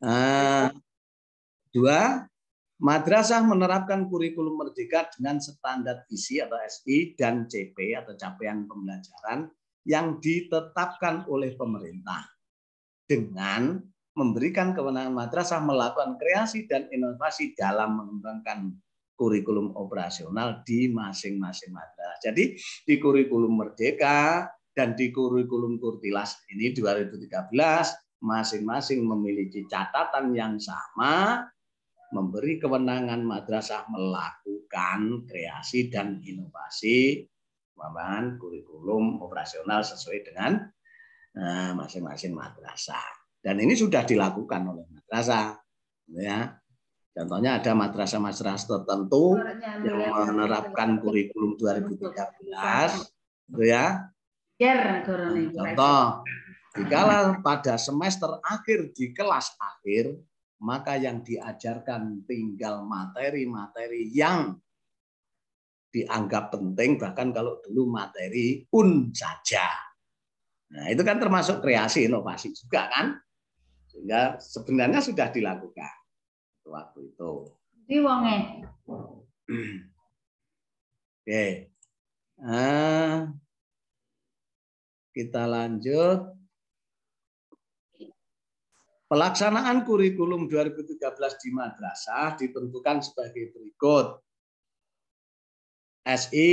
Eh, dua, madrasah menerapkan kurikulum merdeka dengan standar isi atau SI dan CP atau capaian pembelajaran yang ditetapkan oleh pemerintah dengan memberikan kewenangan madrasah melakukan kreasi dan inovasi dalam mengembangkan kurikulum operasional di masing-masing madrasah. Jadi di kurikulum merdeka dan di kurikulum Kurtilas ini 2013 masing-masing memiliki catatan yang sama, memberi kewenangan madrasah melakukan kreasi dan inovasi pembangunan kurikulum operasional sesuai dengan eh, masing-masing madrasah. Dan ini sudah dilakukan oleh madrasah. Ya. Contohnya ada madrasah-madrasah tertentu yang ya. menerapkan kurikulum 2013. Itu ya. Nah, contoh, Dikala pada semester akhir di kelas akhir, maka yang diajarkan tinggal materi-materi yang dianggap penting, bahkan kalau dulu materi pun saja. Nah, itu kan termasuk kreasi inovasi juga kan? Sehingga sebenarnya sudah dilakukan waktu itu. Di wonge. Oke. Nah, kita lanjut. Pelaksanaan kurikulum 2013 di madrasah ditentukan sebagai berikut. SI,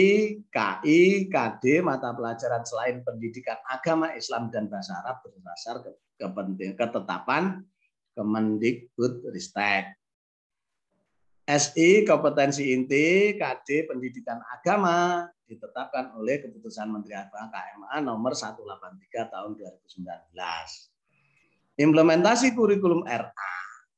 KI, KD, mata pelajaran selain pendidikan agama Islam dan bahasa Arab berdasar ketetapan Kemendikbud Ristek. SI kompetensi inti KD pendidikan agama ditetapkan oleh keputusan Menteri Agama KMA nomor 183 tahun 2019. Implementasi kurikulum RA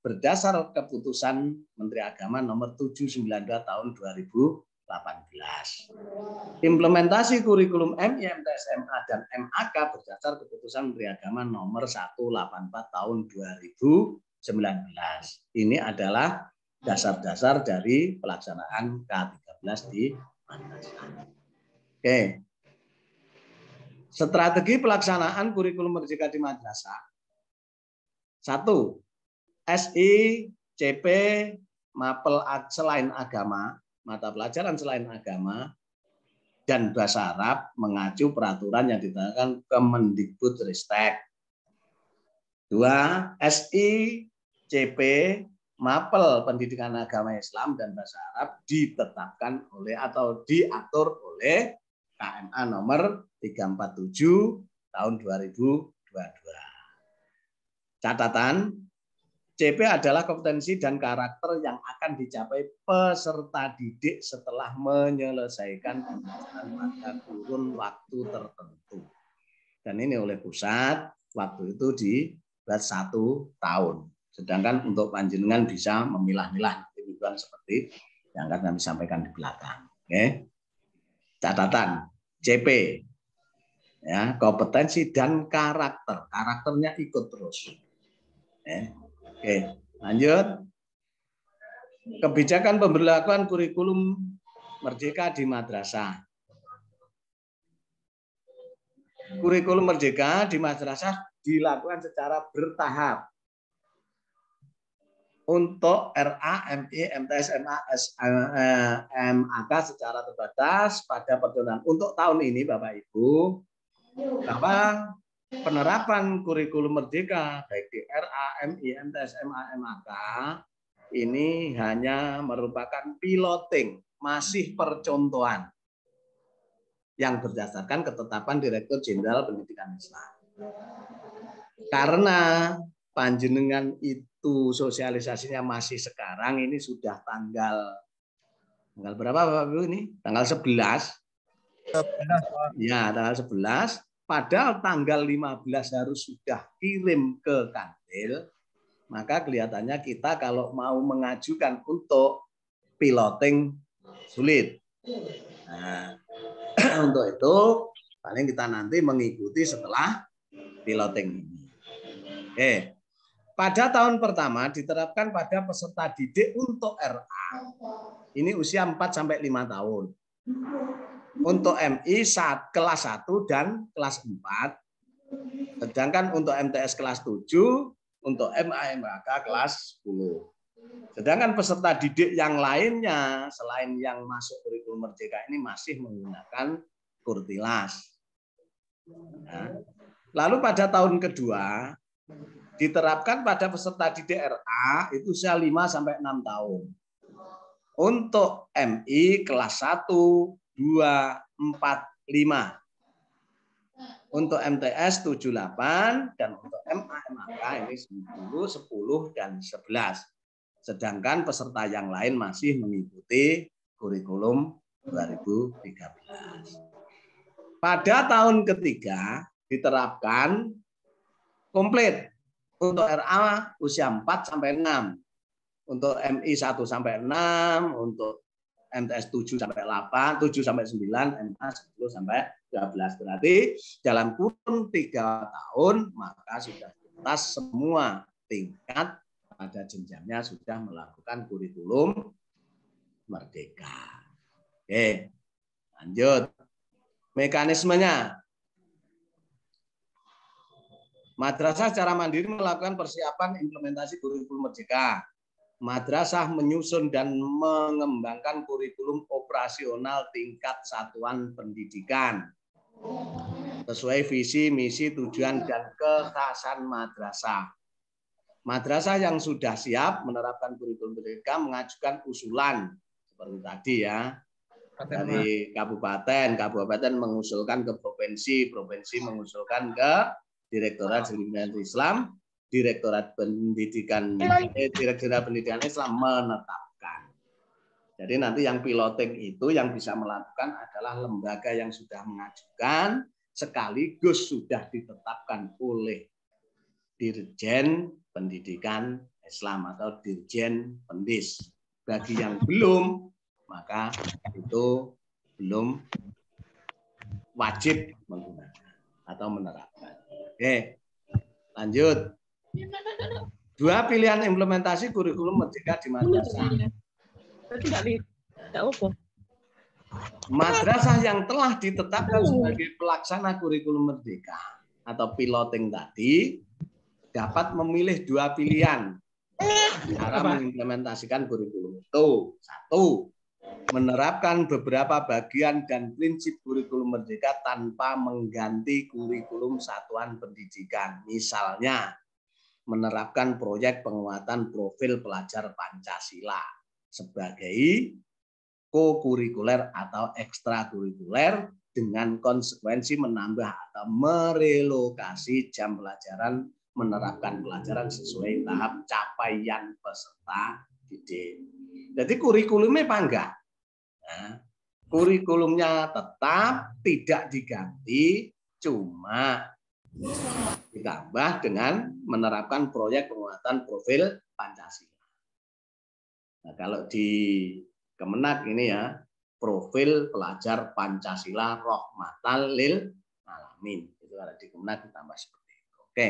berdasar keputusan Menteri Agama nomor 792 tahun 2018. Implementasi kurikulum MIMT SMA dan MAK berdasar keputusan Menteri Agama nomor 184 tahun 2019. Ini adalah dasar-dasar dari pelaksanaan K13 di Madrasah. Oke. Strategi pelaksanaan kurikulum merdeka di madrasah satu, SI, CP, mapel selain agama, mata pelajaran selain agama, dan bahasa Arab mengacu peraturan yang ditetapkan Kemendikbud Ristek. Dua, SI, CP, mapel pendidikan agama Islam dan bahasa Arab ditetapkan oleh atau diatur oleh KMA nomor 347 tahun 2022. Catatan, CP adalah kompetensi dan karakter yang akan dicapai peserta didik setelah menyelesaikan pembelajaran pada kurun waktu tertentu. Dan ini oleh pusat, waktu itu di satu tahun. Sedangkan untuk panjenengan bisa memilah-milah kebutuhan seperti yang akan kami sampaikan di belakang. Oke. Catatan, CP, ya kompetensi dan karakter. Karakternya ikut terus oke, lanjut. Kebijakan pemberlakuan kurikulum merdeka di madrasah. Kurikulum merdeka di madrasah dilakukan secara bertahap untuk RA, MI, MTS, MA, eh, MAK secara terbatas pada pertengahan untuk tahun ini Bapak Ibu bapak penerapan kurikulum merdeka baik di RA, MI, MTS, MA, MAK ini hanya merupakan piloting, masih percontohan yang berdasarkan ketetapan Direktur Jenderal Pendidikan Islam. Karena panjenengan itu sosialisasinya masih sekarang ini sudah tanggal tanggal berapa Bapak Ibu ini? Tanggal 11. Ya, tanggal 11 padahal tanggal 15 harus sudah kirim ke kantil, maka kelihatannya kita kalau mau mengajukan untuk piloting sulit. Nah, untuk itu paling kita nanti mengikuti setelah piloting ini. Oke. Pada tahun pertama diterapkan pada peserta didik untuk RA. Ini usia 4 sampai 5 tahun untuk MI saat kelas 1 dan kelas 4. Sedangkan untuk MTS kelas 7, untuk MAMHK kelas 10. Sedangkan peserta didik yang lainnya selain yang masuk kurikulum merdeka ini masih menggunakan kurtilas. Nah, lalu pada tahun kedua diterapkan pada peserta didik RA itu usia 5 sampai 6 tahun. Untuk MI kelas 1 2, 4, 5. Untuk MTS 78 dan untuk MA, MAK ini 10, 10, dan 11. Sedangkan peserta yang lain masih mengikuti kurikulum 2013. Pada tahun ketiga diterapkan komplit untuk RA usia 4 sampai 6. Untuk MI 1 sampai 6, untuk MTS 7 sampai 8, 7 sampai 9, MTs 10 sampai 12. Berarti dalam kurun 3 tahun maka sudah tuntas semua tingkat pada jenjangnya sudah melakukan kurikulum merdeka. Oke, lanjut. Mekanismenya. Madrasah secara mandiri melakukan persiapan implementasi kurikulum merdeka madrasah menyusun dan mengembangkan kurikulum operasional tingkat satuan pendidikan sesuai visi, misi, tujuan, dan kekhasan madrasah. Madrasah yang sudah siap menerapkan kurikulum pendidikan mengajukan usulan seperti tadi ya dari kabupaten, kabupaten mengusulkan ke provinsi, provinsi mengusulkan ke Direktorat Jenderal Islam, Direktorat Pendidikan eh, Direktorat Pendidikan Islam menetapkan. Jadi nanti yang piloting itu yang bisa melakukan adalah lembaga yang sudah mengajukan sekaligus sudah ditetapkan oleh Dirjen Pendidikan Islam atau Dirjen Pendis. Bagi yang belum, maka itu belum wajib menggunakan atau menerapkan. Oke, lanjut. Dua pilihan implementasi kurikulum merdeka di madrasah. Iya. Madrasah yang telah ditetapkan sebagai pelaksana kurikulum merdeka atau piloting tadi dapat memilih dua pilihan cara mengimplementasikan kurikulum itu. Satu, menerapkan beberapa bagian dan prinsip kurikulum merdeka tanpa mengganti kurikulum satuan pendidikan. Misalnya, menerapkan proyek penguatan profil pelajar Pancasila sebagai kokurikuler atau ekstrakurikuler dengan konsekuensi menambah atau merelokasi jam pelajaran menerapkan pelajaran sesuai tahap capaian peserta didik. Jadi kurikulumnya enggak? Nah, kurikulumnya tetap tidak diganti, cuma ditambah dengan menerapkan proyek penguatan profil Pancasila. Nah, kalau di Kemenak ini ya, profil pelajar Pancasila rahmatan lil alamin. Itu ada di Kemenak ditambah seperti itu. Oke.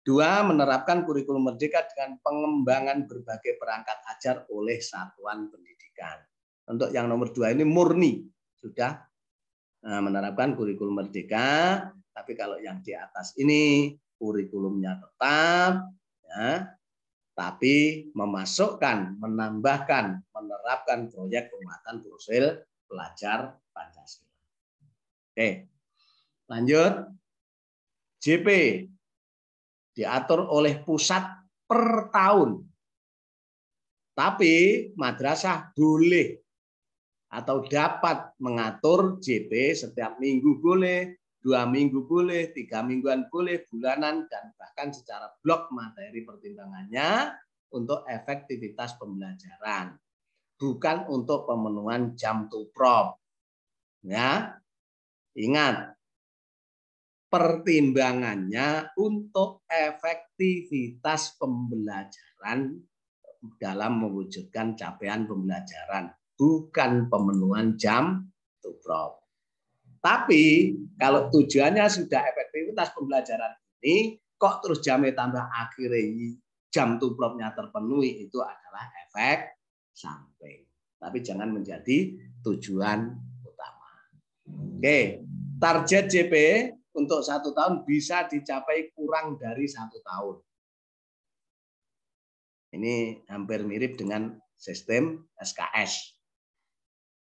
Dua, menerapkan kurikulum merdeka dengan pengembangan berbagai perangkat ajar oleh satuan pendidikan. Untuk yang nomor dua ini murni sudah eh, menerapkan kurikulum merdeka tapi kalau yang di atas ini kurikulumnya tetap, ya, tapi memasukkan, menambahkan, menerapkan proyek penguatan profil pelajar Pancasila. Oke, lanjut. JP diatur oleh pusat per tahun. Tapi madrasah boleh atau dapat mengatur JP setiap minggu boleh, dua minggu boleh, tiga mingguan boleh, bulanan, dan bahkan secara blok materi pertimbangannya untuk efektivitas pembelajaran. Bukan untuk pemenuhan jam prom. Ya, ingat, pertimbangannya untuk efektivitas pembelajaran dalam mewujudkan capaian pembelajaran, bukan pemenuhan jam prop. Tapi kalau tujuannya sudah efektivitas pembelajaran ini, kok terus jamnya tambah akhirnya jam tuplopnya terpenuhi itu adalah efek samping. Tapi jangan menjadi tujuan utama. Oke, target JP untuk satu tahun bisa dicapai kurang dari satu tahun. Ini hampir mirip dengan sistem SKS.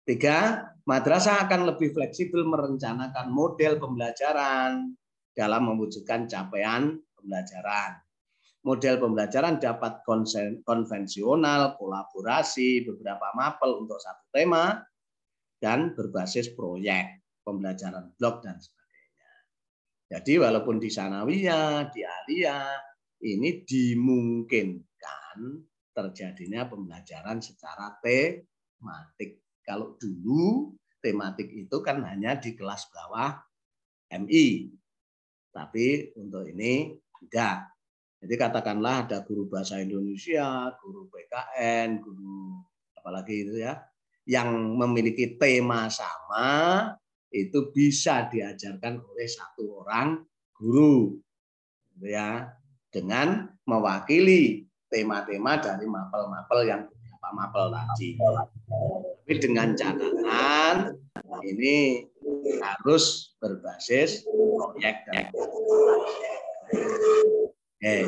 Tiga, madrasah akan lebih fleksibel merencanakan model pembelajaran dalam mewujudkan capaian pembelajaran. Model pembelajaran dapat konvensional, kolaborasi, beberapa mapel untuk satu tema, dan berbasis proyek, pembelajaran blog, dan sebagainya. Jadi walaupun di Sanawiyah, di Alia, ini dimungkinkan terjadinya pembelajaran secara tematik. Kalau dulu tematik itu kan hanya di kelas bawah MI. Tapi untuk ini tidak. Jadi katakanlah ada guru bahasa Indonesia, guru PKN, guru apalagi itu ya, yang memiliki tema sama itu bisa diajarkan oleh satu orang guru gitu ya dengan mewakili tema-tema dari mapel-mapel yang Pak Mapel tadi. Tapi dengan catatan ini harus berbasis proyek dan okay.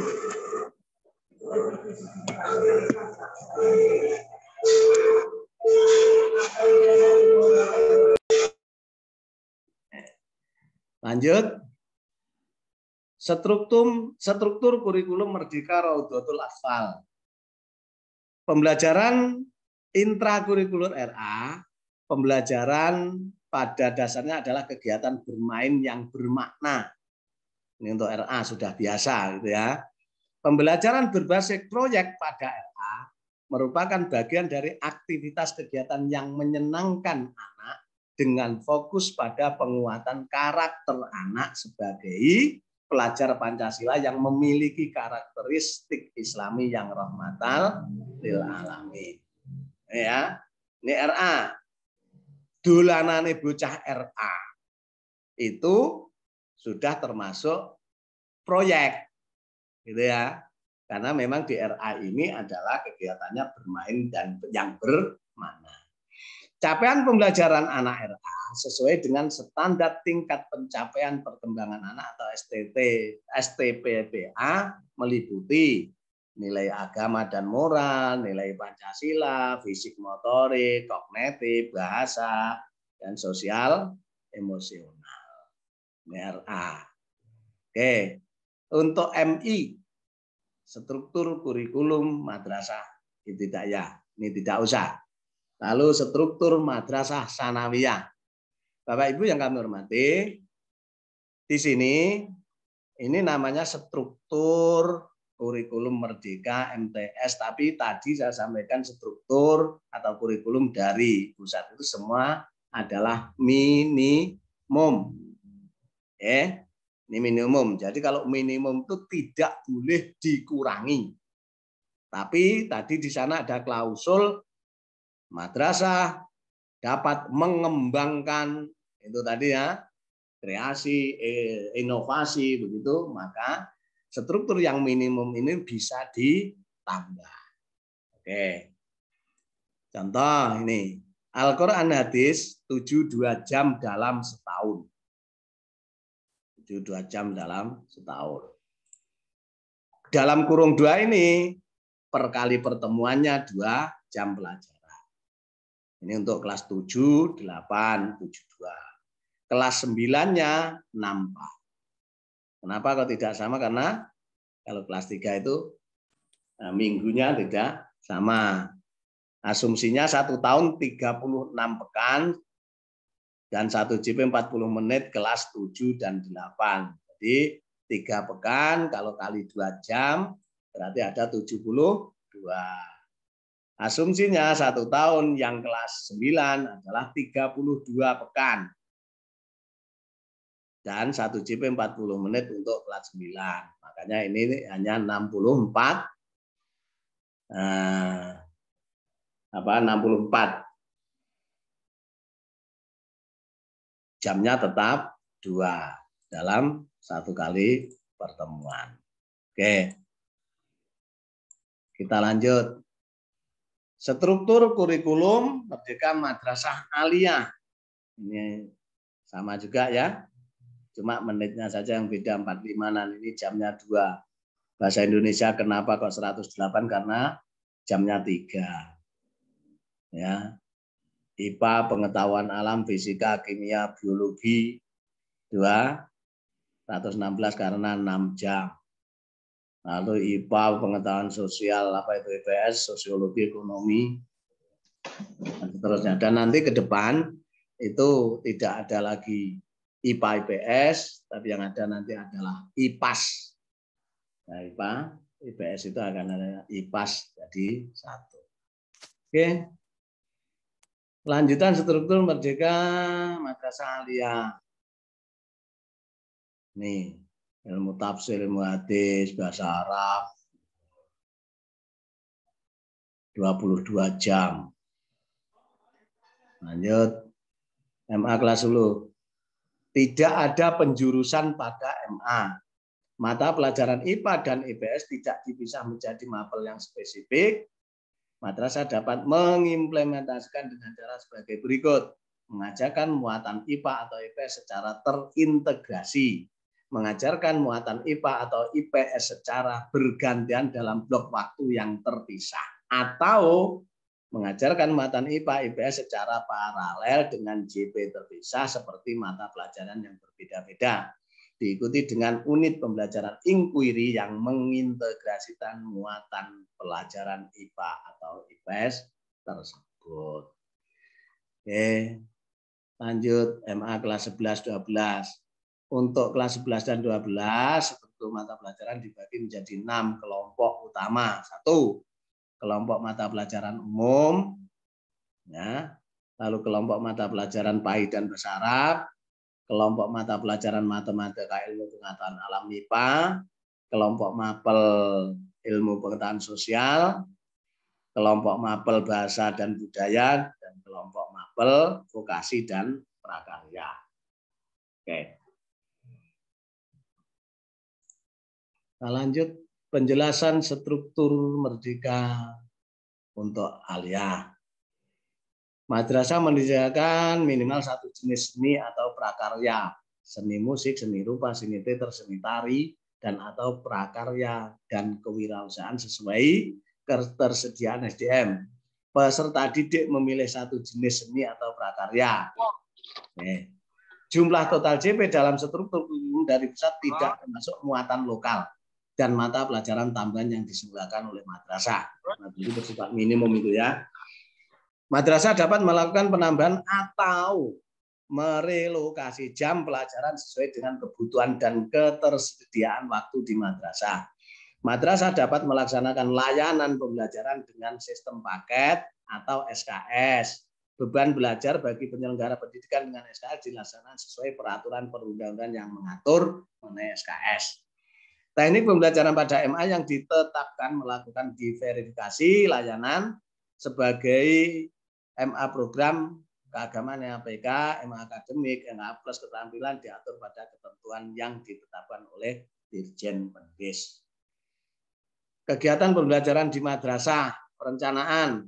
Lanjut. Struktur struktur kurikulum Merdeka Raudatul Asfal. Pembelajaran Intrakurikuler RA, pembelajaran pada dasarnya adalah kegiatan bermain yang bermakna. Ini untuk RA sudah biasa gitu ya. Pembelajaran berbasis proyek pada RA merupakan bagian dari aktivitas kegiatan yang menyenangkan anak dengan fokus pada penguatan karakter anak sebagai pelajar Pancasila yang memiliki karakteristik islami yang rahmatal lil alamin ya. Ini RA. Dolanane bocah RA. Itu sudah termasuk proyek. Gitu ya. Karena memang di RA ini adalah kegiatannya bermain dan yang bermana. Capaian pembelajaran anak RA sesuai dengan standar tingkat pencapaian perkembangan anak atau STT STPPA meliputi nilai agama dan moral, nilai Pancasila, fisik motorik, kognitif, bahasa, dan sosial emosional. MRA. Oke, untuk MI, struktur kurikulum madrasah ya, Ini tidak usah. Lalu struktur madrasah sanawiyah. Bapak Ibu yang kami hormati, di sini ini namanya struktur kurikulum merdeka MTS tapi tadi saya sampaikan struktur atau kurikulum dari pusat itu semua adalah minimum ya, ini minimum jadi kalau minimum itu tidak boleh dikurangi tapi tadi di sana ada klausul madrasah dapat mengembangkan itu tadi ya kreasi eh, inovasi begitu maka struktur yang minimum ini bisa ditambah. Oke. Contoh ini. Al-Quran hadis 72 jam dalam setahun. 72 jam dalam setahun. Dalam kurung dua ini, per kali pertemuannya dua jam pelajaran. Ini untuk kelas 7, 8, 72. Kelas 9-nya 6, 4. Kenapa kalau tidak sama? Karena kalau kelas 3 itu nah, minggunya tidak sama. Asumsinya satu tahun 36 pekan dan satu JP 40 menit kelas 7 dan 8. Jadi tiga pekan kalau kali dua jam berarti ada 72. Asumsinya satu tahun yang kelas 9 adalah 32 pekan dan 1 GP 40 menit untuk kelas 9. Makanya ini hanya 64 eh, apa 64 jamnya tetap dua dalam satu kali pertemuan. Oke. Kita lanjut. Struktur kurikulum Merdeka Madrasah Aliyah. Ini sama juga ya, Cuma menitnya saja yang beda 45 dan ini jamnya 2. Bahasa Indonesia kenapa kok 108 karena jamnya 3. Ya. IPA pengetahuan alam, fisika, kimia, biologi 2 116 karena 6 jam. Lalu IPA pengetahuan sosial apa itu IPS, sosiologi, ekonomi dan seterusnya. Dan nanti ke depan itu tidak ada lagi IPA IPS, tapi yang ada nanti adalah IPAS. Nah, IPA, IPS itu akan ada IPAS jadi satu. Oke. Lanjutan struktur merdeka madrasah aliyah. Nih, ilmu tafsir, ilmu hadis, bahasa Arab. 22 jam. Lanjut. MA kelas 10. Tidak ada penjurusan pada MA. Mata pelajaran IPA dan IPS tidak dipisah menjadi mapel yang spesifik. Madrasah dapat mengimplementasikan dengan cara sebagai berikut. Mengajarkan muatan IPA atau IPS secara terintegrasi. Mengajarkan muatan IPA atau IPS secara bergantian dalam blok waktu yang terpisah. Atau mengajarkan matan IPA IPS secara paralel dengan JP terpisah seperti mata pelajaran yang berbeda-beda. Diikuti dengan unit pembelajaran inquiry yang mengintegrasikan muatan pelajaran IPA atau IPS tersebut. Oke. Lanjut MA kelas 11 12. Untuk kelas 11 dan 12 struktur mata pelajaran dibagi menjadi enam kelompok utama. Satu, kelompok mata pelajaran umum, ya, lalu kelompok mata pelajaran PAI dan Bahasa kelompok mata pelajaran matematika ilmu pengetahuan alam MIPA, kelompok mapel ilmu pengetahuan sosial, kelompok mapel bahasa dan budaya, dan kelompok mapel vokasi dan prakarya. Oke. Kita lanjut penjelasan struktur merdeka untuk alia Madrasah menyediakan minimal satu jenis seni atau prakarya, seni musik, seni rupa, seni teater, seni tari, dan atau prakarya dan kewirausahaan sesuai ketersediaan SDM. Peserta didik memilih satu jenis seni atau prakarya. Eh, jumlah total JP dalam struktur dari pusat tidak termasuk muatan lokal dan mata pelajaran tambahan yang disediakan oleh madrasah. Nah, bersifat minimum itu ya. Madrasah dapat melakukan penambahan atau merelokasi jam pelajaran sesuai dengan kebutuhan dan ketersediaan waktu di madrasah. Madrasah dapat melaksanakan layanan pembelajaran dengan sistem paket atau SKS. Beban belajar bagi penyelenggara pendidikan dengan SKS dilaksanakan sesuai peraturan perundang-undangan yang mengatur mengenai SKS. Teknik nah, pembelajaran pada MA yang ditetapkan melakukan diverifikasi layanan sebagai MA program keagamaan yang PK, MA akademik, MA plus keterampilan diatur pada ketentuan yang ditetapkan oleh Dirjen Penbis. Kegiatan pembelajaran di madrasah, perencanaan,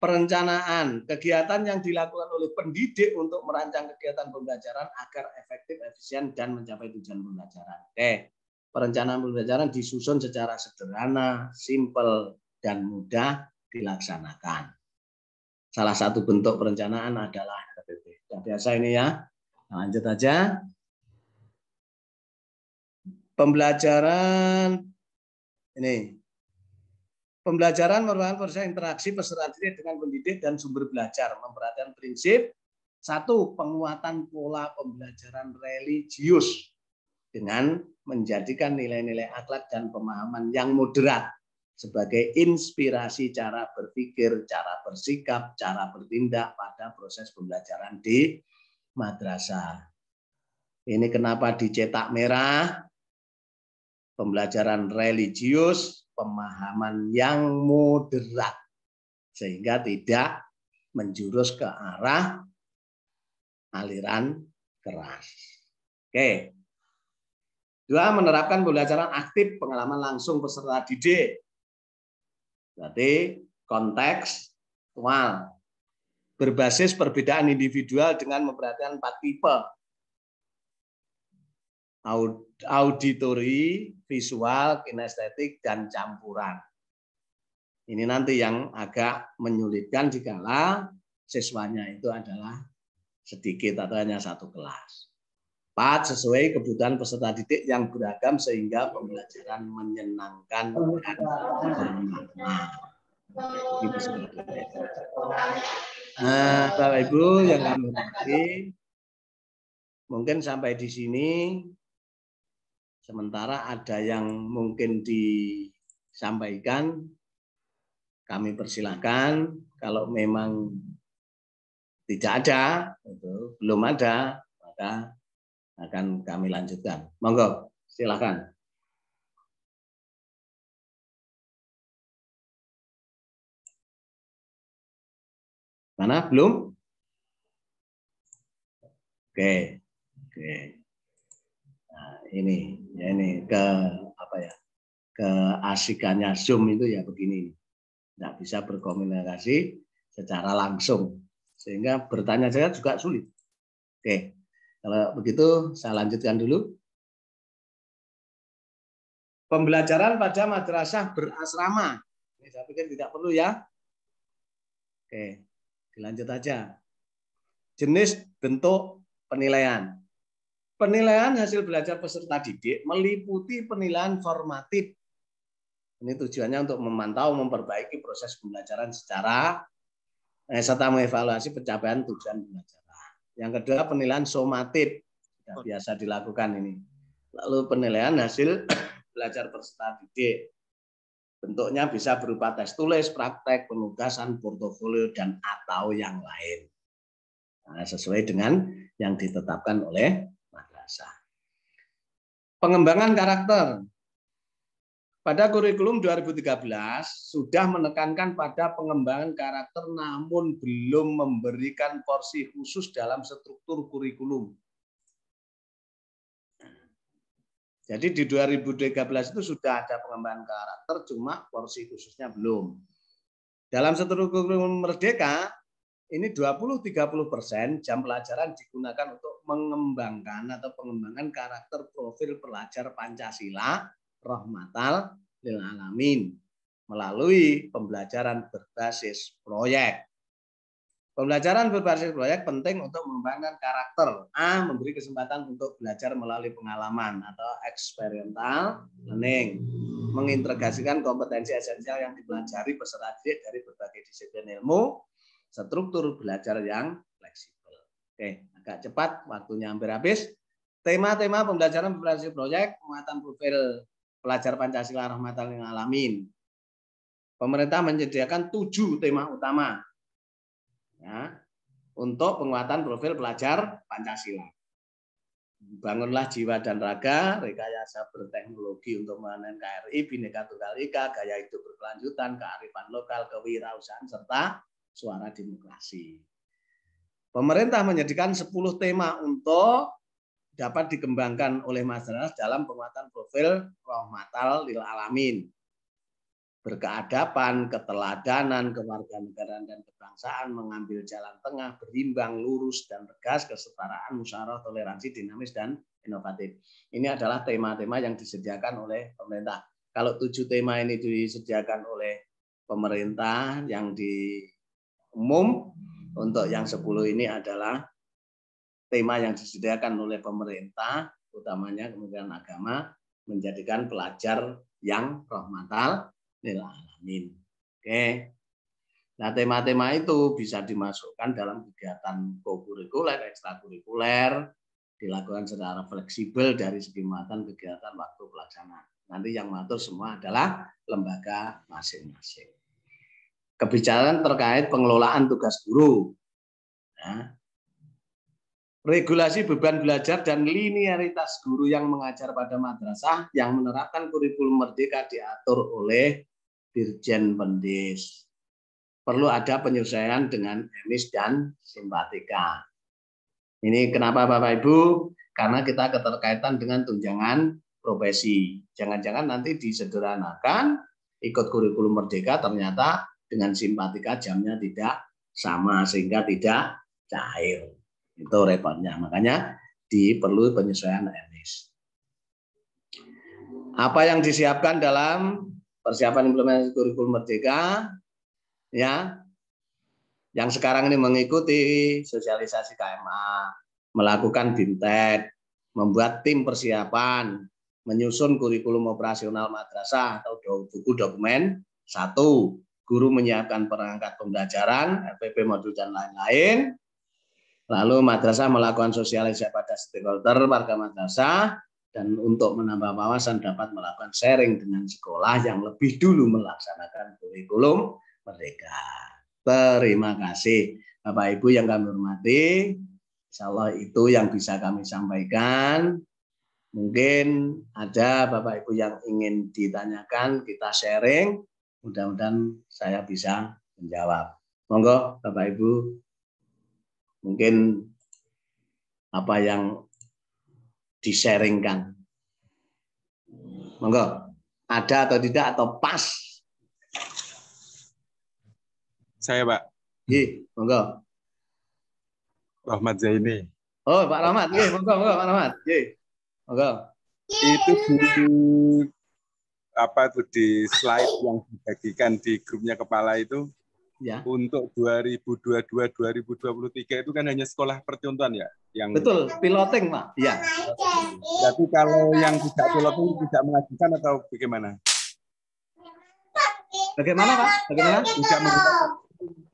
perencanaan kegiatan yang dilakukan oleh pendidik untuk merancang kegiatan pembelajaran agar efektif, efisien, dan mencapai tujuan pembelajaran. Oke, perencanaan pembelajaran disusun secara sederhana, simple, dan mudah dilaksanakan. Salah satu bentuk perencanaan adalah RPP. Sudah biasa ini ya. Nah, lanjut aja. Pembelajaran ini Pembelajaran merupakan proses interaksi peserta didik dengan pendidik dan sumber belajar, memperhatikan prinsip satu penguatan pola pembelajaran religius dengan menjadikan nilai-nilai akhlak dan pemahaman yang moderat sebagai inspirasi cara berpikir, cara bersikap, cara bertindak pada proses pembelajaran di madrasah. Ini kenapa dicetak merah? Pembelajaran religius pemahaman yang moderat sehingga tidak menjurus ke arah aliran keras. Oke. Dua, menerapkan pembelajaran aktif pengalaman langsung peserta didik. Berarti konteks tual berbasis perbedaan individual dengan memperhatikan empat tipe auditori, visual, kinestetik, dan campuran. Ini nanti yang agak menyulitkan jika siswanya itu adalah sedikit atau hanya satu kelas. Empat, sesuai kebutuhan peserta didik yang beragam sehingga pembelajaran menyenangkan dan bermakna. Nah, Bapak Ibu yang kami hormati, mungkin sampai di sini Sementara ada yang mungkin disampaikan, kami persilahkan. Kalau memang tidak ada, itu, belum ada, maka akan kami lanjutkan. Monggo, silakan. Mana belum? Oke, okay. oke. Okay ini ya ini ke apa ya keasikannya Zoom itu ya begini tidak bisa berkomunikasi secara langsung sehingga bertanya saya juga sulit oke kalau begitu saya lanjutkan dulu pembelajaran pada madrasah berasrama ini saya pikir tidak perlu ya oke dilanjut aja jenis bentuk penilaian Penilaian hasil belajar peserta didik meliputi penilaian formatif. Ini tujuannya untuk memantau, memperbaiki proses pembelajaran secara eh, serta mengevaluasi pencapaian tujuan pembelajaran. Yang kedua penilaian somatif sudah biasa dilakukan ini. Lalu penilaian hasil belajar peserta didik. Bentuknya bisa berupa tes tulis, praktek, penugasan, portofolio, dan atau yang lain. Nah, sesuai dengan yang ditetapkan oleh biasa. Pengembangan karakter. Pada kurikulum 2013 sudah menekankan pada pengembangan karakter namun belum memberikan porsi khusus dalam struktur kurikulum. Jadi di 2013 itu sudah ada pengembangan karakter, cuma porsi khususnya belum. Dalam struktur kurikulum merdeka, ini 20-30 persen jam pelajaran digunakan untuk mengembangkan atau pengembangan karakter profil pelajar Pancasila rahmatal lil alamin melalui pembelajaran berbasis proyek. Pembelajaran berbasis proyek penting untuk mengembangkan karakter. A. Memberi kesempatan untuk belajar melalui pengalaman atau eksperimental learning. Mengintegrasikan kompetensi esensial yang dipelajari peserta didik dari berbagai disiplin ilmu, struktur belajar yang fleksibel. Oke, eh, agak cepat, waktunya hampir habis. Tema-tema pembelajaran berbasis proyek, penguatan profil pelajar Pancasila rahmatan lil alamin. Pemerintah menyediakan tujuh tema utama ya, untuk penguatan profil pelajar Pancasila. Bangunlah jiwa dan raga, rekayasa berteknologi untuk menanam KRI, Bhinneka Tunggal Ika, gaya hidup berkelanjutan, kearifan lokal, kewirausahaan, serta suara demokrasi. Pemerintah menyediakan 10 tema untuk dapat dikembangkan oleh masyarakat dalam penguatan profil rahmatal lil alamin. berkeadapan, keteladanan, kewarganegaraan dan kebangsaan mengambil jalan tengah, berimbang, lurus dan tegas, kesetaraan, musyawarah, toleransi, dinamis dan inovatif. Ini adalah tema-tema yang disediakan oleh pemerintah. Kalau tujuh tema ini disediakan oleh pemerintah yang di umum untuk yang 10 ini adalah tema yang disediakan oleh pemerintah, utamanya Kementerian Agama, menjadikan pelajar yang rahmatal lil alamin. Oke. Nah, tema-tema itu bisa dimasukkan dalam kegiatan kokurikuler, ekstrakurikuler, dilakukan secara fleksibel dari segi matan kegiatan waktu pelaksanaan. Nanti yang mengatur semua adalah lembaga masing-masing kebijakan terkait pengelolaan tugas guru, ya. regulasi beban belajar dan linearitas guru yang mengajar pada madrasah yang menerapkan kurikulum merdeka diatur oleh Dirjen Pendis. Perlu ada penyesuaian dengan emis dan simpatika. Ini kenapa Bapak Ibu? Karena kita keterkaitan dengan tunjangan profesi. Jangan-jangan nanti disederhanakan ikut kurikulum merdeka ternyata dengan simpatika jamnya tidak sama sehingga tidak cair. Itu repotnya. Makanya diperlu penyesuaian teknis. Apa yang disiapkan dalam persiapan implementasi kurikulum merdeka ya yang sekarang ini mengikuti sosialisasi KMA, melakukan bintek, membuat tim persiapan, menyusun kurikulum operasional madrasah atau buku dokumen satu, guru menyiapkan perangkat pembelajaran, RPP modul dan lain-lain. Lalu madrasah melakukan sosialisasi pada stakeholder warga madrasah dan untuk menambah wawasan dapat melakukan sharing dengan sekolah yang lebih dulu melaksanakan kurikulum mereka. Terima kasih Bapak Ibu yang kami hormati. Insya Allah itu yang bisa kami sampaikan. Mungkin ada Bapak Ibu yang ingin ditanyakan, kita sharing. Mudah-mudahan saya bisa menjawab. Monggo Bapak Ibu, mungkin apa yang diseringkan. Monggo, ada atau tidak atau pas? Saya Pak. Iya, monggo. Rahmat Zaini. Oh Pak Rahmat, iya, monggo, monggo Pak Rahmat. Iya, monggo. Itu buku apa tuh di slide yang dibagikan di grupnya kepala itu ya. untuk 2022 2023 itu kan hanya sekolah percontohan ya yang betul piloting pak ya tapi kalau yang tidak piloting tidak mengajukan atau bagaimana bagaimana pak bagaimana tidak membuka,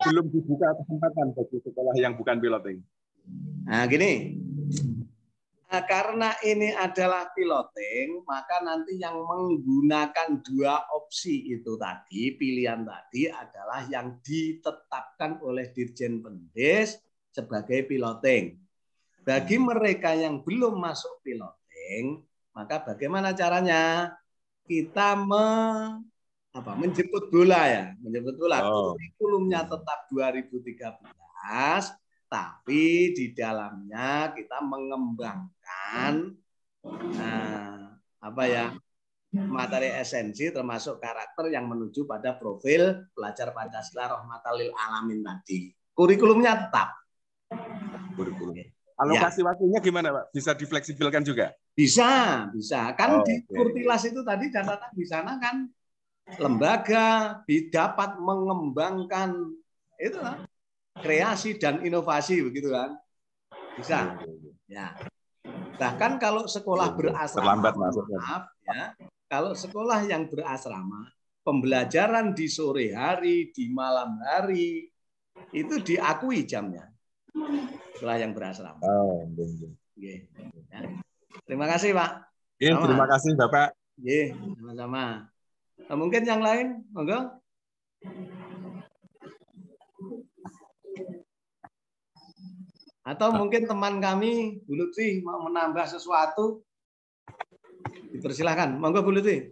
belum dibuka kesempatan bagi sekolah yang bukan piloting nah gini Nah, karena ini adalah piloting, maka nanti yang menggunakan dua opsi itu tadi, pilihan tadi adalah yang ditetapkan oleh Dirjen Pendes sebagai piloting. Bagi hmm. mereka yang belum masuk piloting, maka bagaimana caranya? Kita me, apa, menjemput bola ya, menjemput bola. Oh. Kurikulumnya tetap 2013, tapi di dalamnya kita mengembangkan nah, apa ya materi esensi termasuk karakter yang menuju pada profil pelajar Pancasila rahmatalil alamin tadi. Kurikulumnya tetap. Kurikulumnya. Alokasi ya. waktunya gimana, Pak? Bisa difleksibelkan juga? Bisa, bisa. Kan oh, di okay. kurtilas itu tadi catatan di sana kan lembaga dapat mengembangkan itu lah kreasi dan inovasi begitu kan? Bisa. Iya, iya, iya. Ya. Bahkan kalau sekolah berasrama, Terlambat, maaf, ya, kalau sekolah yang berasrama, pembelajaran di sore hari, di malam hari, itu diakui jamnya. Sekolah yang berasrama. Oh, ya. Terima kasih, Pak. Ya, terima kasih, Bapak. ya, sama-sama. Nah, mungkin yang lain, monggo. Atau mungkin teman kami Bu Lutfi mau menambah sesuatu? Dipersilahkan. Monggo Bu Lutfi.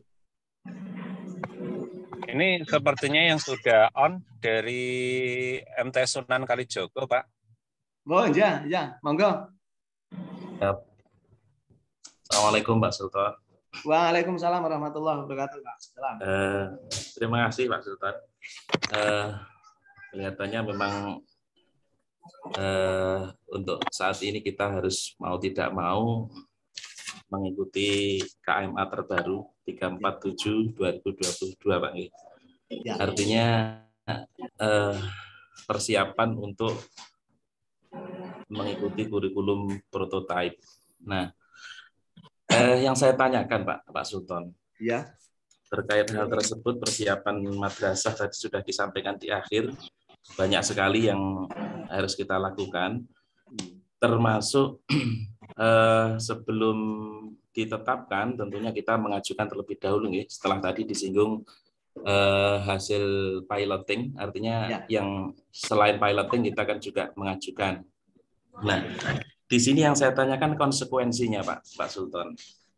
Ini sepertinya yang sudah on dari mt Sunan Kalijogo, Pak. Oh, ya, ya. Monggo. Ya. Assalamualaikum, Pak Sultan. Waalaikumsalam warahmatullahi wabarakatuh, Pak Sultan. Eh, terima kasih, Pak Sultan. Eh, kelihatannya memang eh, untuk saat ini kita harus mau tidak mau mengikuti KMA terbaru 347 2022 Pak ya. Artinya eh, persiapan untuk mengikuti kurikulum prototipe. Nah, eh, yang saya tanyakan Pak Pak Sultan. Ya. Terkait hal tersebut persiapan madrasah tadi sudah disampaikan di akhir banyak sekali yang harus kita lakukan, termasuk eh, sebelum ditetapkan tentunya kita mengajukan terlebih dahulu nih. Setelah tadi disinggung eh, hasil piloting, artinya ya. yang selain piloting kita akan juga mengajukan. Nah, di sini yang saya tanyakan konsekuensinya Pak Pak Sultan.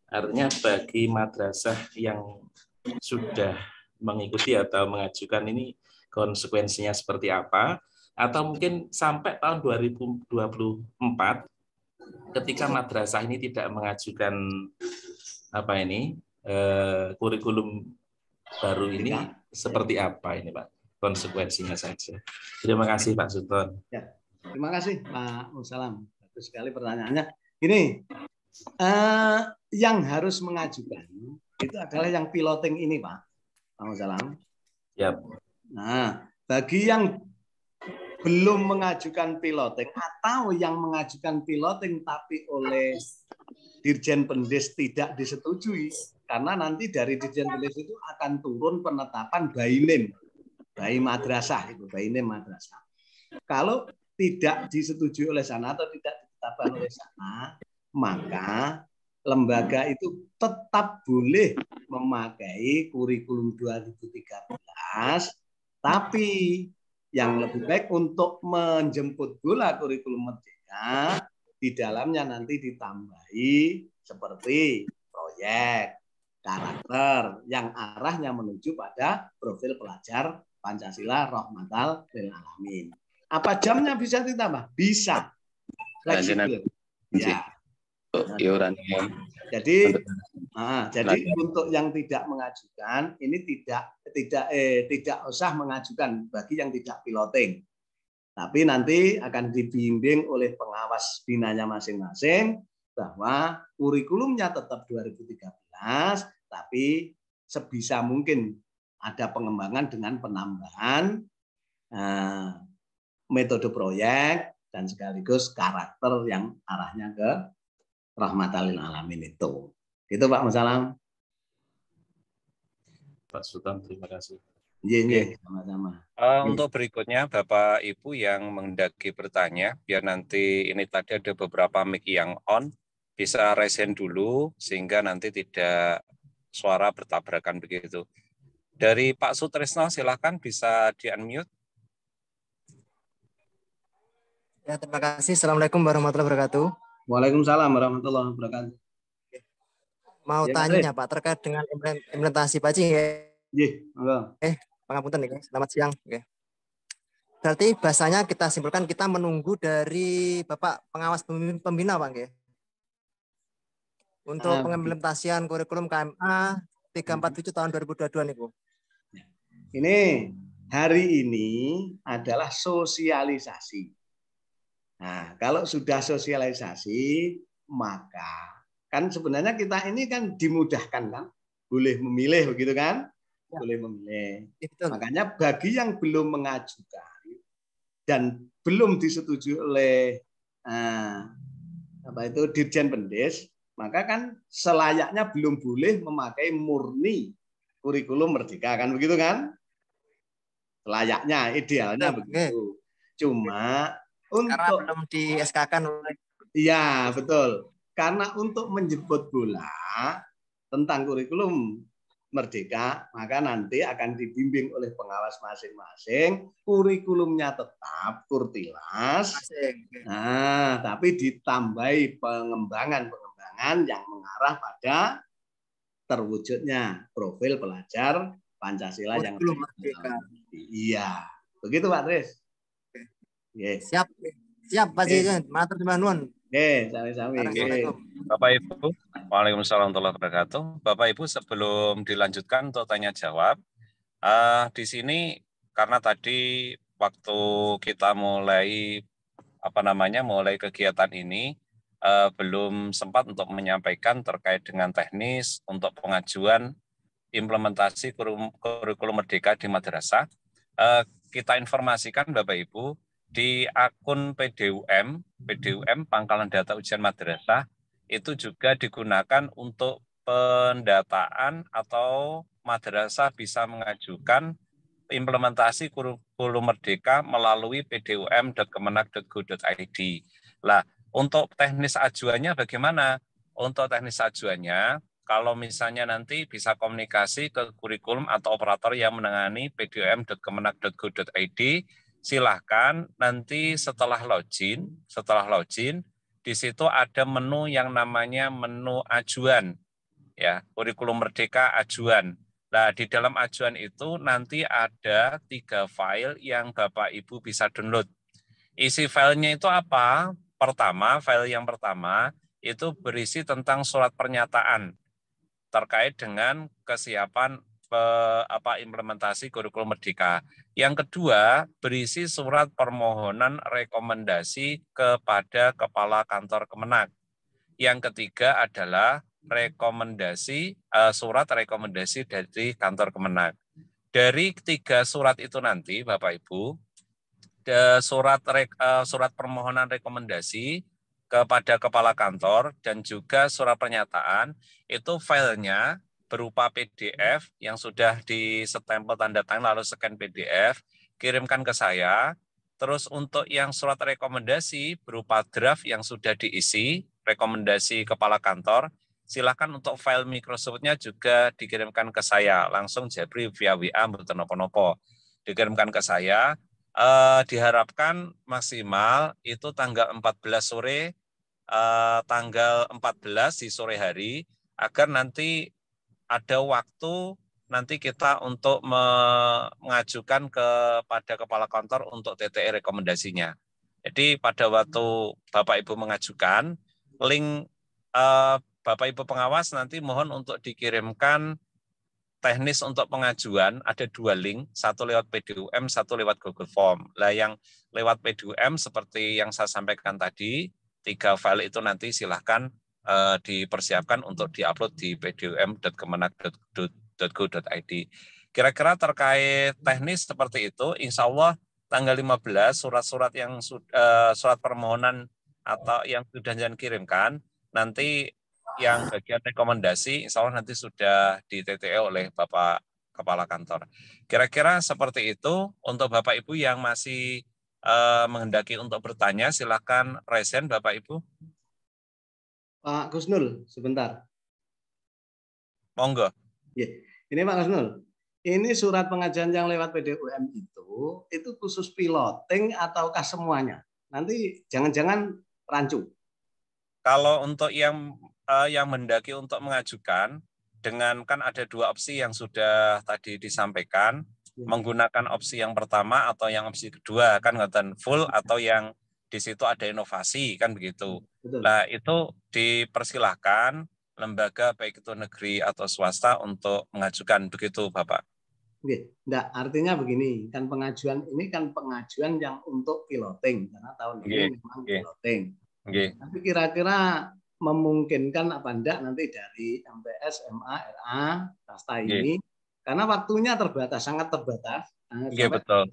Artinya bagi madrasah yang sudah mengikuti atau mengajukan ini konsekuensinya seperti apa, atau mungkin sampai tahun 2024 ketika madrasah ini tidak mengajukan apa ini eh, kurikulum baru ini ya. seperti apa ini Pak konsekuensinya saja. Terima kasih Pak Sultan. Ya, terima kasih Pak Musalam. Bagus sekali pertanyaannya. Ini eh, yang harus mengajukan itu adalah yang piloting ini Pak. Pak Musalam. Ya. Nah, bagi yang belum mengajukan piloting atau yang mengajukan piloting tapi oleh Dirjen Pendes tidak disetujui karena nanti dari Dirjen Pendes itu akan turun penetapan by name, by madrasah itu, by name madrasah. Kalau tidak disetujui oleh sana atau tidak ditetapkan oleh sana, maka lembaga itu tetap boleh memakai kurikulum 2013 tapi yang lebih baik untuk menjemput bola kurikulum merdeka di dalamnya nanti ditambahi seperti proyek karakter yang arahnya menuju pada profil pelajar Pancasila rahmatal lil alamin. Apa jamnya bisa ditambah? Bisa. Lanjut. Ya. Iya. Jadi, nah, jadi nah, untuk yang tidak mengajukan ini tidak tidak eh, tidak usah mengajukan bagi yang tidak piloting. Tapi nanti akan dibimbing oleh pengawas binanya masing-masing bahwa kurikulumnya tetap 2013, tapi sebisa mungkin ada pengembangan dengan penambahan eh, metode proyek dan sekaligus karakter yang arahnya ke rahmatalil alamin itu. Gitu Pak Masalam. Pak Sultan, terima kasih. Iya, iya, sama-sama. Uh, untuk berikutnya Bapak Ibu yang mendaki bertanya, biar nanti ini tadi ada beberapa mic yang on, bisa resen dulu sehingga nanti tidak suara bertabrakan begitu. Dari Pak Sutrisno silahkan bisa di-unmute. Ya, terima kasih. Assalamualaikum warahmatullahi wabarakatuh. Waalaikumsalam warahmatullahi wabarakatuh. Mau ya, tanya Pak terkait dengan implementasi pajing ya? Iya. Eh, pengampunan nih, selamat siang. Oke. Berarti bahasanya kita simpulkan kita menunggu dari Bapak pengawas pembina Pak ya? Untuk ah, pengimplementasian kurikulum KMA 347 tahun 2022 nih Bu. Ini hari ini adalah sosialisasi Nah, kalau sudah sosialisasi, maka kan sebenarnya kita ini kan dimudahkan kan, boleh memilih begitu kan? Ya. Boleh memilih. Itu. Ya, Makanya bagi yang belum mengajukan dan belum disetujui oleh eh, apa itu Dirjen Pendes, maka kan selayaknya belum boleh memakai murni kurikulum merdeka kan begitu kan? selayaknya idealnya begitu. Cuma untuk karena belum di SK kan iya betul karena untuk menjemput bola tentang kurikulum merdeka maka nanti akan dibimbing oleh pengawas masing-masing kurikulumnya tetap kurtilas nah tapi ditambahi pengembangan-pengembangan yang mengarah pada terwujudnya profil pelajar Pancasila kurikulum yang merdeka. Iya. Begitu Pak Tris. Yes. Siap. Siap Pak Yes. Matur nuwun. Yes. Bapak Ibu, Waalaikumsalam warahmatullahi wabarakatuh. Bapak Ibu sebelum dilanjutkan untuk tanya jawab, uh, eh, di sini karena tadi waktu kita mulai apa namanya mulai kegiatan ini uh, belum sempat untuk menyampaikan terkait dengan teknis untuk pengajuan implementasi kurikulum merdeka di madrasah. Uh, kita informasikan Bapak Ibu di akun PDUM, PDUM Pangkalan Data Ujian Madrasah itu juga digunakan untuk pendataan atau madrasah bisa mengajukan implementasi kurikulum merdeka melalui pdum.kemenak.go.id. Lah, untuk teknis ajuannya bagaimana? Untuk teknis ajuannya, kalau misalnya nanti bisa komunikasi ke kurikulum atau operator yang menangani pdum.kemenak.go.id, silahkan nanti setelah login, setelah login di situ ada menu yang namanya menu ajuan ya, kurikulum merdeka ajuan. Nah, di dalam ajuan itu nanti ada tiga file yang Bapak Ibu bisa download. Isi filenya itu apa? Pertama, file yang pertama itu berisi tentang surat pernyataan terkait dengan kesiapan apa implementasi kurikulum merdeka. Yang kedua, berisi surat permohonan rekomendasi kepada kepala kantor Kemenang. Yang ketiga adalah rekomendasi uh, surat rekomendasi dari kantor Kemenang. Dari tiga surat itu nanti, Bapak Ibu, surat uh, surat permohonan rekomendasi kepada kepala kantor dan juga surat pernyataan itu filenya berupa PDF yang sudah disetempel tanda tangan lalu scan PDF, kirimkan ke saya. Terus untuk yang surat rekomendasi berupa draft yang sudah diisi, rekomendasi kepala kantor, silakan untuk file Microsoft-nya juga dikirimkan ke saya. Langsung Jabri via WA mboten nopo-nopo. Dikirimkan ke saya. Eh, diharapkan maksimal itu tanggal 14 sore, eh, tanggal 14 di sore hari, agar nanti ada waktu nanti kita untuk mengajukan kepada kepala kantor untuk TTE rekomendasinya. Jadi pada waktu Bapak Ibu mengajukan link eh, Bapak Ibu pengawas nanti mohon untuk dikirimkan teknis untuk pengajuan ada dua link, satu lewat PDUM, satu lewat Google Form. Lah yang lewat PDUM seperti yang saya sampaikan tadi, tiga file itu nanti silahkan uh, dipersiapkan untuk diupload di pdum.kemenak.go.id. Kira-kira terkait teknis seperti itu, insya Allah tanggal 15 surat-surat yang uh, surat permohonan atau yang sudah jangan kirimkan, nanti yang bagian rekomendasi insya Allah nanti sudah di TTE oleh Bapak Kepala Kantor. Kira-kira seperti itu untuk Bapak Ibu yang masih uh, menghendaki untuk bertanya silakan resen Bapak Ibu. Pak Gusnul, sebentar. Monggo. Iya. Ini Pak Gusnul. Ini surat pengajian yang lewat PDUM itu, itu khusus piloting ataukah semuanya? Nanti jangan-jangan rancu. Kalau untuk yang uh, yang mendaki untuk mengajukan, dengan kan ada dua opsi yang sudah tadi disampaikan, ya. menggunakan opsi yang pertama atau yang opsi kedua kan ngeten full atau yang di situ ada inovasi kan begitu. Hmm, betul. Nah itu dipersilahkan lembaga baik itu negeri atau swasta untuk mengajukan begitu Bapak. Oke, enggak. artinya begini, kan pengajuan ini kan pengajuan yang untuk piloting karena tahun ini memang Oke. piloting. Oke. Tapi kira-kira memungkinkan apa enggak nanti dari MPS, MA, RA, swasta ini Oke. karena waktunya terbatas, sangat terbatas. Iya betul.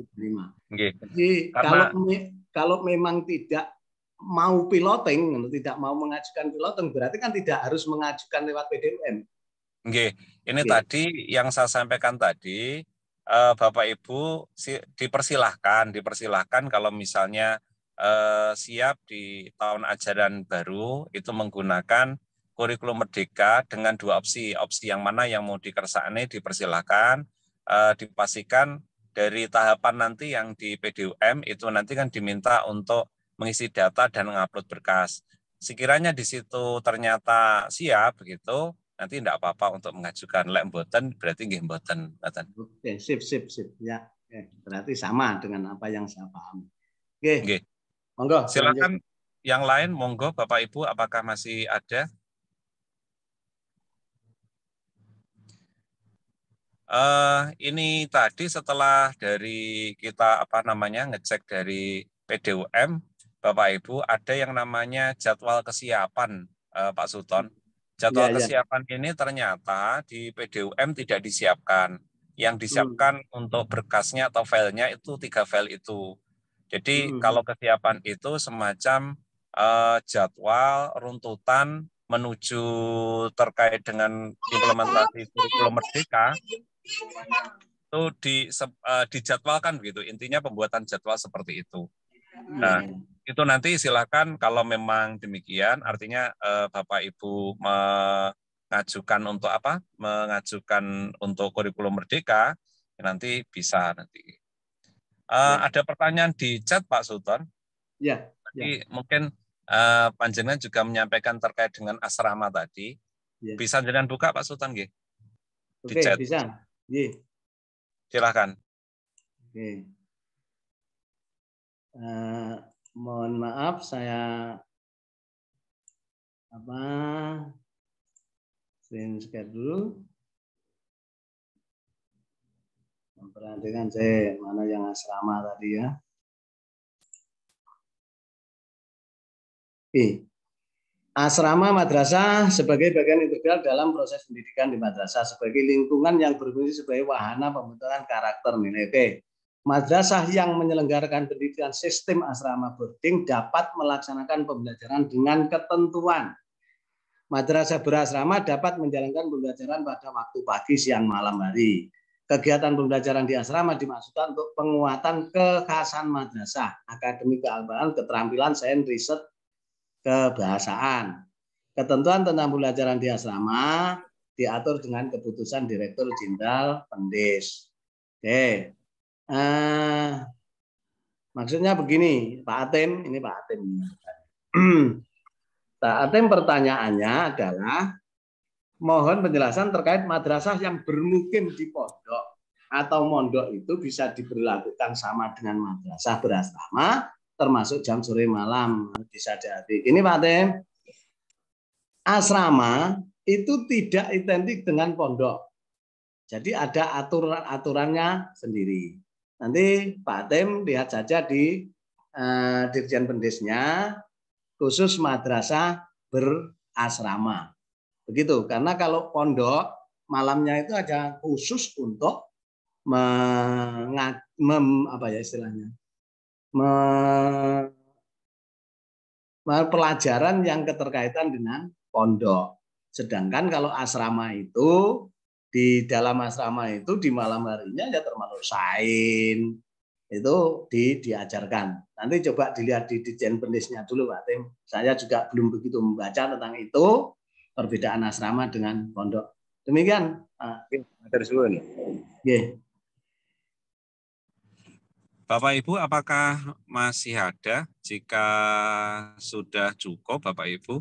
Oke. Jadi karena... kalau kalau memang tidak mau piloting, gitu, tidak mau mengajukan piloting, berarti kan tidak harus mengajukan lewat PDUM. Oke, ini Oke. tadi yang saya sampaikan tadi, eh, Bapak Ibu dipersilahkan, dipersilahkan kalau misalnya eh, siap di tahun ajaran baru itu menggunakan kurikulum merdeka dengan dua opsi, opsi yang mana yang mau dikersakan dipersilahkan, eh, dipastikan dari tahapan nanti yang di PDUM itu nanti kan diminta untuk mengisi data dan mengupload berkas. Sekiranya di situ ternyata siap begitu, nanti tidak apa-apa untuk mengajukan lem button berarti game button. Oke, sip sip sip ya. Oke, berarti sama dengan apa yang saya paham. Oke. Oke. Monggo silakan yang lain monggo Bapak Ibu apakah masih ada? Uh, ini tadi setelah dari kita apa namanya ngecek dari PDUM, Bapak Ibu ada yang namanya jadwal kesiapan, uh, Pak Suton. Jadwal ya, kesiapan ya. ini ternyata di PDUM tidak disiapkan. Yang disiapkan hmm. untuk berkasnya atau filenya itu tiga file itu. Jadi hmm. hmm. kalau kesiapan itu semacam uh, jadwal runtutan menuju terkait dengan implementasi kurikulum merdeka itu di, uh, dijadwalkan begitu. Intinya pembuatan jadwal seperti itu. Nah, hmm. itu nanti silakan kalau memang demikian, artinya uh, Bapak Ibu mengajukan untuk apa? Mengajukan untuk kurikulum merdeka ya nanti bisa nanti. uh, ya. Ada pertanyaan di chat Pak Sultan. Ya. Jadi ya. mungkin uh, Panjenengan juga menyampaikan terkait dengan asrama tadi. Ya. Bisa jangan buka Pak Sultan G. Di Oke, chat. Bisa. Ye. Silahkan. Oke. Uh, mohon maaf saya apa screen share dulu. Memperhatikan saya mana yang asrama tadi ya. Oke. Okay asrama madrasah sebagai bagian integral dalam proses pendidikan di madrasah sebagai lingkungan yang berfungsi sebagai wahana pembentukan karakter nilai B. Madrasah yang menyelenggarakan pendidikan sistem asrama boarding dapat melaksanakan pembelajaran dengan ketentuan. Madrasah berasrama dapat menjalankan pembelajaran pada waktu pagi, siang, malam hari. Kegiatan pembelajaran di asrama dimaksudkan untuk penguatan kekhasan madrasah, akademik kealbaan, keterampilan, sains, riset, kebahasaan. Ketentuan tentang pembelajaran di asrama diatur dengan keputusan Direktur Jenderal Pendis. Oke. Eh, maksudnya begini, Pak Atem, ini Pak Atem. Pak Atem pertanyaannya adalah mohon penjelasan terkait madrasah yang bermukim di pondok atau mondok itu bisa diberlakukan sama dengan madrasah berasrama termasuk jam sore malam bisa jadi Ini Pak Tem, asrama itu tidak identik dengan pondok. Jadi ada aturan-aturannya sendiri. Nanti Pak Tem lihat saja di uh, Dirjen Pendesnya khusus madrasah berasrama. Begitu. Karena kalau pondok malamnya itu ada khusus untuk mengat mem, apa ya istilahnya me, me, pelajaran yang keterkaitan dengan pondok. Sedangkan kalau asrama itu di dalam asrama itu di malam harinya ya termasuk sain itu di, diajarkan. Nanti coba dilihat di Dijen Pendisnya dulu Pak Tim. Saya juga belum begitu membaca tentang itu perbedaan asrama dengan pondok. Demikian. terima kasih. Bapak Ibu, apakah masih ada? Jika sudah cukup, Bapak Ibu.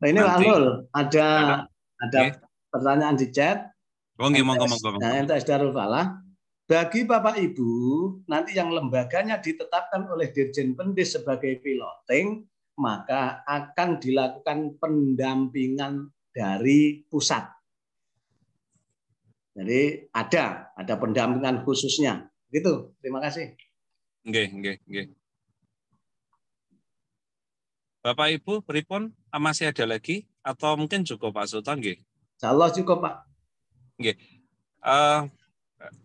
Nah, ini Pak Nul, ada ada okay. pertanyaan di chat. Oh, monggo monggo. Nah, Bagi Bapak Ibu, nanti yang lembaganya ditetapkan oleh Dirjen Pendis sebagai piloting, maka akan dilakukan pendampingan dari pusat. Jadi ada, ada pendampingan khususnya. Gitu, terima kasih. Oke, oke, oke. Bapak Ibu, pripun ah, masih ada lagi atau mungkin cukup Pak Sultan nggih? Insyaallah cukup Pak. Nggih. Uh,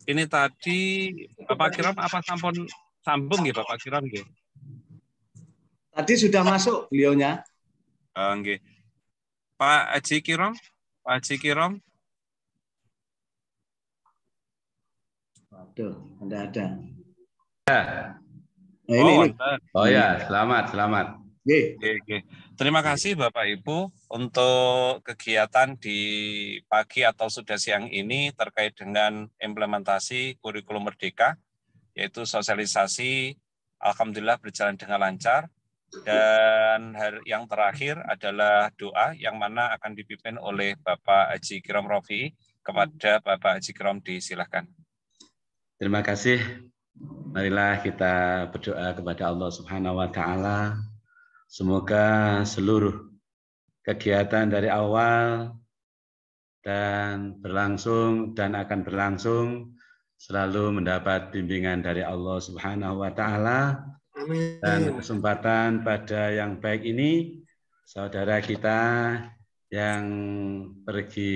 ini tadi Bapak Kiram apa sampun sambung nggih Bapak Kiram nggih? Tadi sudah masuk beliaunya. Uh, nggih. Pak Haji Kiram, Pak Haji Kiram. Waduh, ada ada. Ya. Nah, ini, oh, ini. oh ya, selamat, selamat. Oke. Oke. Terima kasih Bapak Ibu untuk kegiatan di pagi atau sudah siang ini terkait dengan implementasi kurikulum merdeka yaitu sosialisasi alhamdulillah berjalan dengan lancar dan yang terakhir adalah doa yang mana akan dipimpin oleh Bapak Haji Kiram Rofi kepada Bapak Haji Kiram disilahkan. Terima kasih Marilah kita berdoa kepada Allah Subhanahu wa taala. Semoga seluruh kegiatan dari awal dan berlangsung dan akan berlangsung selalu mendapat bimbingan dari Allah Subhanahu wa taala. Dan kesempatan pada yang baik ini saudara kita yang pergi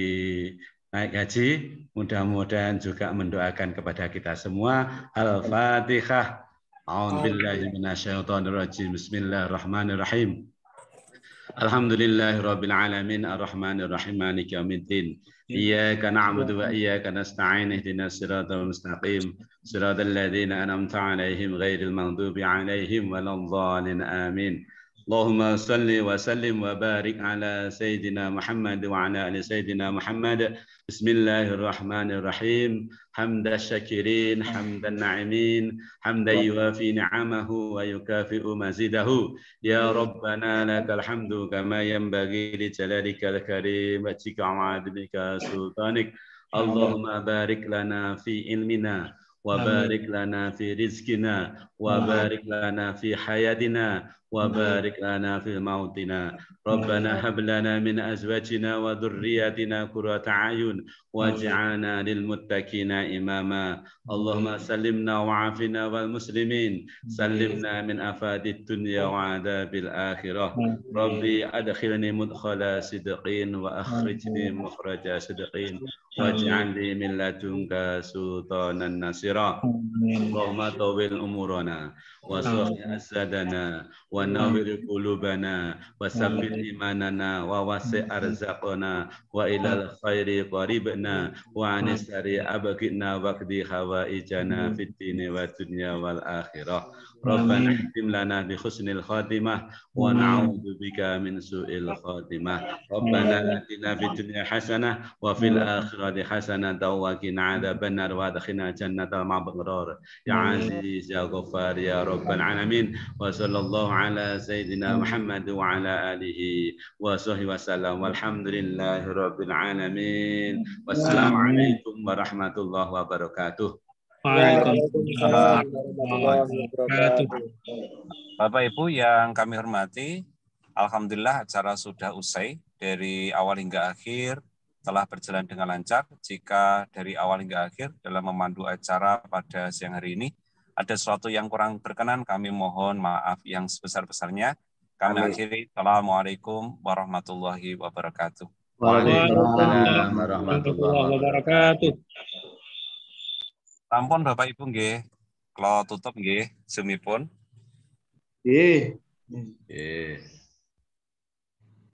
Naik gaji, mudah-mudahan juga mendoakan kepada kita semua. Al-Fatihah. A'udzubillahiminasyaitonirrojim. Bismillahirrahmanirrahim. Alhamdulillahirrabbilalamin. Ar-Rahmanirrahim. Maliki yawmiddin. Iyaka na'budu wa iyaka nasta'in. Ihdina sirata wa mustaqim. Sirata alladhina anamta alaihim. اللهم صل وسلم وبارك على سيدنا محمد وعلى ال سيدنا محمد بسم الله الرحمن الرحيم حمد الشاكرين حمد الناعمين حمدا يوافي نعمه ويكافئ مزيده يا ربنا لك الحمد كما ينبغي لجلالك لكريمتك وعدلك سلطانك اللهم بارك لنا في علمنا وبارك لنا في رزقنا وبارك لنا في حياتنا وبارك لنا في موتنا ربنا هب لنا من أزواجنا وذرياتنا قرة أعين واجعلنا للمتقين إماما اللهم سلمنا وعافنا والمسلمين سلمنا من أفاد الدنيا وعذاب الآخرة ربي أدخلني مدخل صدقين وأخرجني مخرج صدقين واجعل لي من لدنك سلطانا نصيرا اللهم طول أمورنا وصلح أسدنا wa nawwir qulubana wa sabbit imanana wa wasi arzaqana wa ilal khairi qaribna wa anis sari abqina waqdi hawaijana fid dini wa dunya wal akhirah ربنا اختم لنا بحسن الخاتمة ونعوذ بك من سوء الخاتمة ربنا آتنا في الدنيا حسنة وفي الآخرة حسنة وقنا عذاب النار وادخلنا الجنة مع بغرار يا عزيز يا غفار يا رب العالمين وصلى الله على ala sayyidina hmm. Muhammad wa ala alihi wa sahbihi wasallam. Walhamdulillahi rabbil alamin. Wassalamualaikum warahmatullahi warahmatullahi wabarakatuh. Bapak Ibu yang kami hormati, alhamdulillah acara sudah usai dari awal hingga akhir telah berjalan dengan lancar. Jika dari awal hingga akhir dalam memandu acara pada siang hari ini, ada sesuatu yang kurang berkenan, kami mohon maaf yang sebesar-besarnya. Kami Amin. akhiri, Assalamualaikum warahmatullahi wabarakatuh. Waalaikumsalam warahmatullahi wabarakatuh. Sampun Bapak Ibu nggih, kalau tutup nggih, sumipun. Nggih. Nggih.